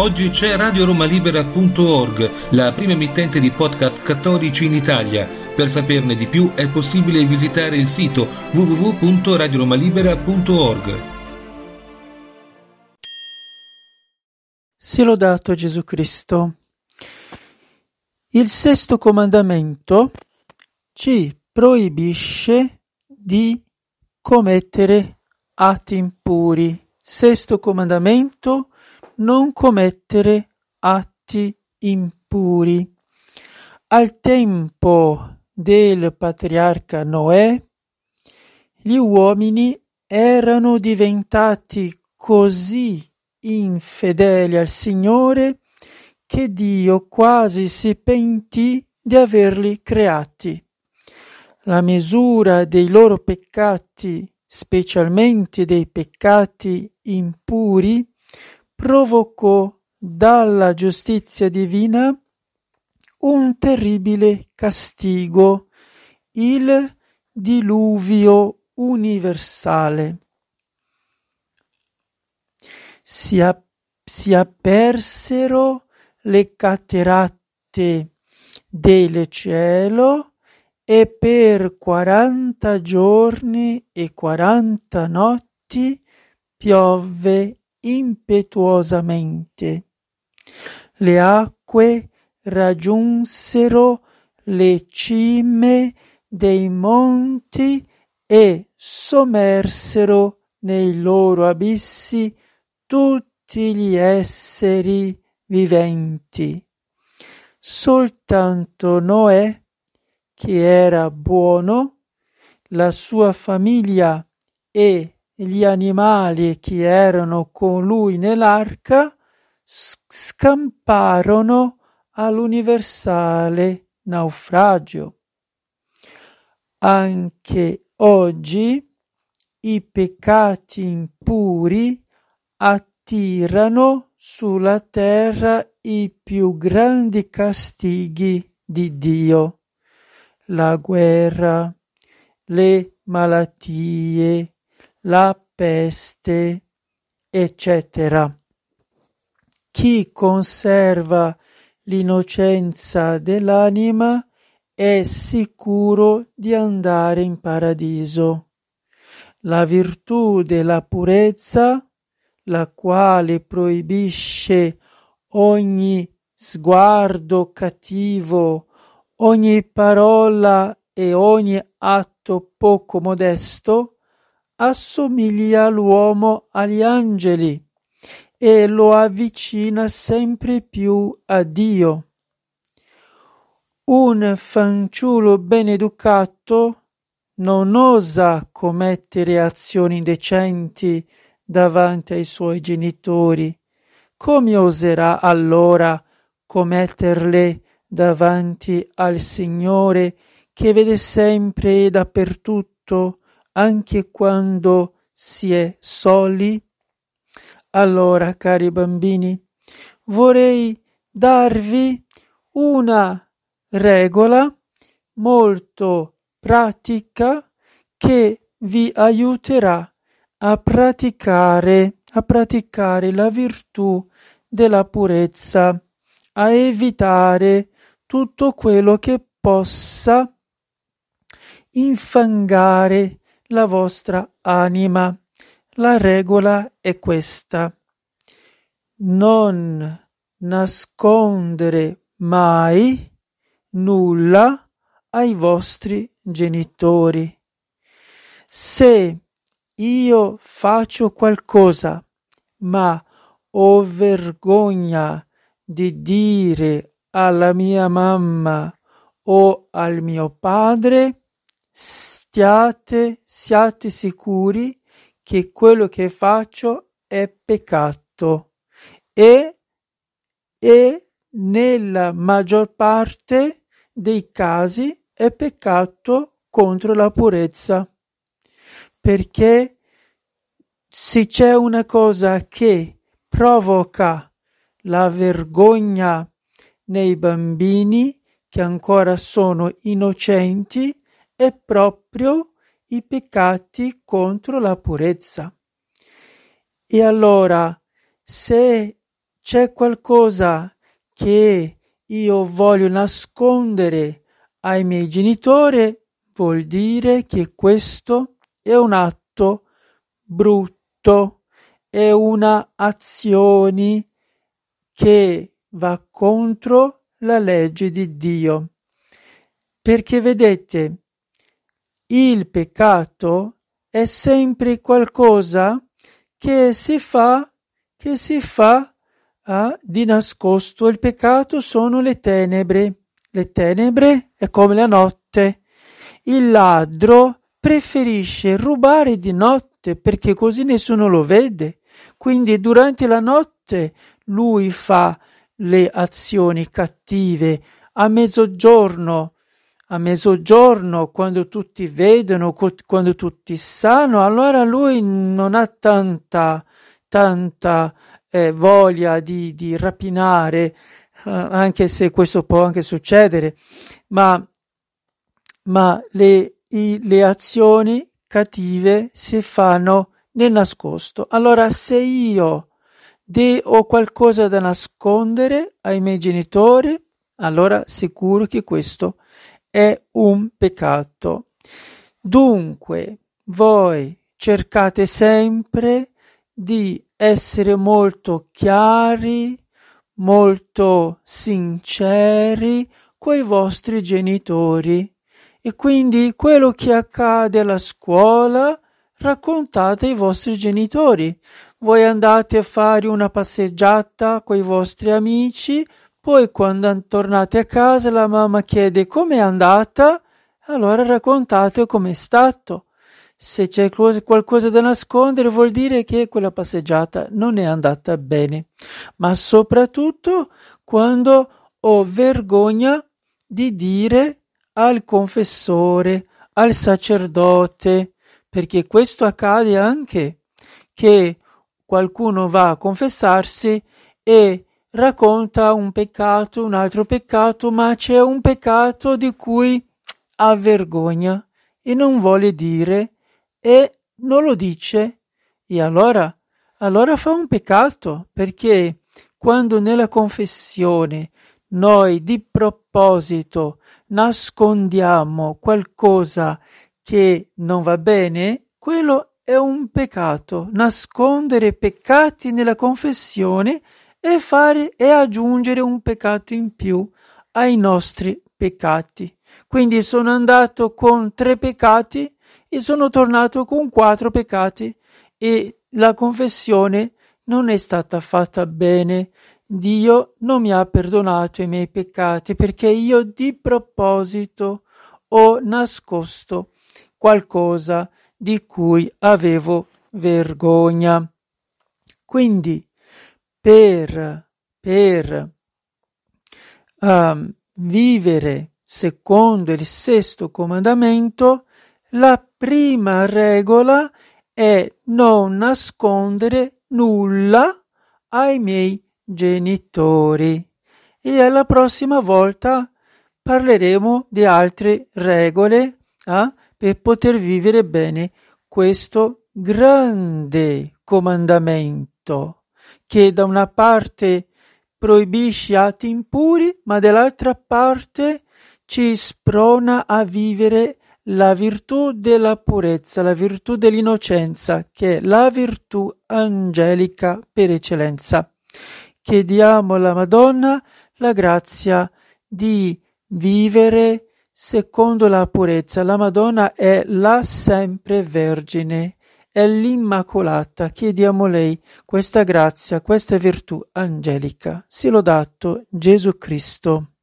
Oggi c'è radioromalibera.org, la prima emittente di podcast cattolici in Italia. Per saperne di più è possibile visitare il sito www.radioromalibera.org. Sia lodato Gesù Cristo. Il sesto comandamento ci proibisce di commettere atti impuri. Sesto comandamento non commettere atti impuri. Al tempo del patriarca Noè, gli uomini erano diventati così infedeli al Signore che Dio quasi si pentì di averli creati. La misura dei loro peccati, specialmente dei peccati impuri, provocò dalla giustizia divina un terribile castigo, il diluvio universale. Si, a- si apersero le cateratte del cielo e per quaranta giorni e quaranta notti piove impetuosamente. Le acque raggiunsero le cime dei monti e sommersero nei loro abissi tutti gli esseri viventi. Soltanto Noè, che era buono, la sua famiglia e gli animali che erano con lui nell'arca scamparono all'universale naufragio. Anche oggi i peccati impuri attirano sulla terra i più grandi castighi di Dio, la guerra, le malattie, la peste, eccetera. Chi conserva l'innocenza dell'anima è sicuro di andare in paradiso. La virtù della purezza, la quale proibisce ogni sguardo cattivo, ogni parola e ogni atto poco modesto, assomiglia l'uomo agli angeli e lo avvicina sempre più a Dio. Un fanciullo ben educato non osa commettere azioni indecenti davanti ai suoi genitori. Come oserà allora commetterle davanti al Signore che vede sempre e dappertutto anche quando si è soli? Allora, cari bambini, vorrei darvi una regola molto pratica che vi aiuterà a praticare, a praticare la virtù della purezza, a evitare tutto quello che possa infangare la vostra anima. La regola è questa. Non nascondere mai nulla ai vostri genitori. Se io faccio qualcosa, ma ho vergogna di dire alla mia mamma o al mio padre, stiate, siate sicuri che quello che faccio è peccato e, e nella maggior parte dei casi è peccato contro la purezza. Perché se c'è una cosa che provoca la vergogna nei bambini che ancora sono innocenti, e proprio i peccati contro la purezza. E allora, se c'è qualcosa che io voglio nascondere ai miei genitori, vuol dire che questo è un atto brutto, è una azione che va contro la legge di Dio. Perché vedete, il peccato è sempre qualcosa che si fa, che si fa ah, di nascosto. Il peccato sono le tenebre. Le tenebre è come la notte. Il ladro preferisce rubare di notte perché così nessuno lo vede. Quindi durante la notte lui fa le azioni cattive. A mezzogiorno a mezzogiorno, quando tutti vedono, quando tutti sanno, allora lui non ha tanta, tanta eh, voglia di, di rapinare, eh, anche se questo può anche succedere, ma, ma le, i, le azioni cattive si fanno nel nascosto. Allora se io de, ho qualcosa da nascondere ai miei genitori, allora sicuro che questo è è un peccato. Dunque, voi cercate sempre di essere molto chiari, molto sinceri coi vostri genitori e quindi quello che accade alla scuola raccontate ai vostri genitori. Voi andate a fare una passeggiata coi vostri amici, poi quando tornate a casa la mamma chiede com'è andata, allora raccontate com'è stato. Se c'è qualcosa da nascondere vuol dire che quella passeggiata non è andata bene, ma soprattutto quando ho vergogna di dire al confessore, al sacerdote, perché questo accade anche che qualcuno va a confessarsi e racconta un peccato, un altro peccato, ma c'è un peccato di cui ha vergogna e non vuole dire e non lo dice. E allora, allora fa un peccato, perché quando nella confessione noi di proposito nascondiamo qualcosa che non va bene, quello è un peccato. Nascondere peccati nella confessione e fare e aggiungere un peccato in più ai nostri peccati. Quindi sono andato con tre peccati e sono tornato con quattro peccati e la confessione non è stata fatta bene. Dio non mi ha perdonato i miei peccati perché io di proposito ho nascosto qualcosa di cui avevo vergogna. Quindi per, per um, vivere secondo il sesto comandamento, la prima regola è non nascondere nulla ai miei genitori. E alla prossima volta parleremo di altre regole eh, per poter vivere bene questo grande comandamento che da una parte proibisce atti impuri, ma dall'altra parte ci sprona a vivere la virtù della purezza, la virtù dell'innocenza, che è la virtù angelica per eccellenza. Chiediamo alla Madonna la grazia di vivere secondo la purezza. La Madonna è la sempre vergine è l'Immacolata, chiediamo lei questa grazia, questa virtù angelica. Si lodato Gesù Cristo.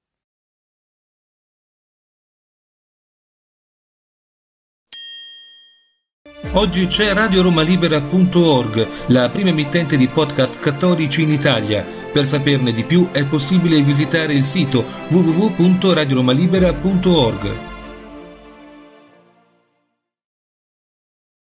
Oggi c'è radioromalibera.org, la prima emittente di podcast cattolici in Italia. Per saperne di più è possibile visitare il sito www.radioromalibera.org.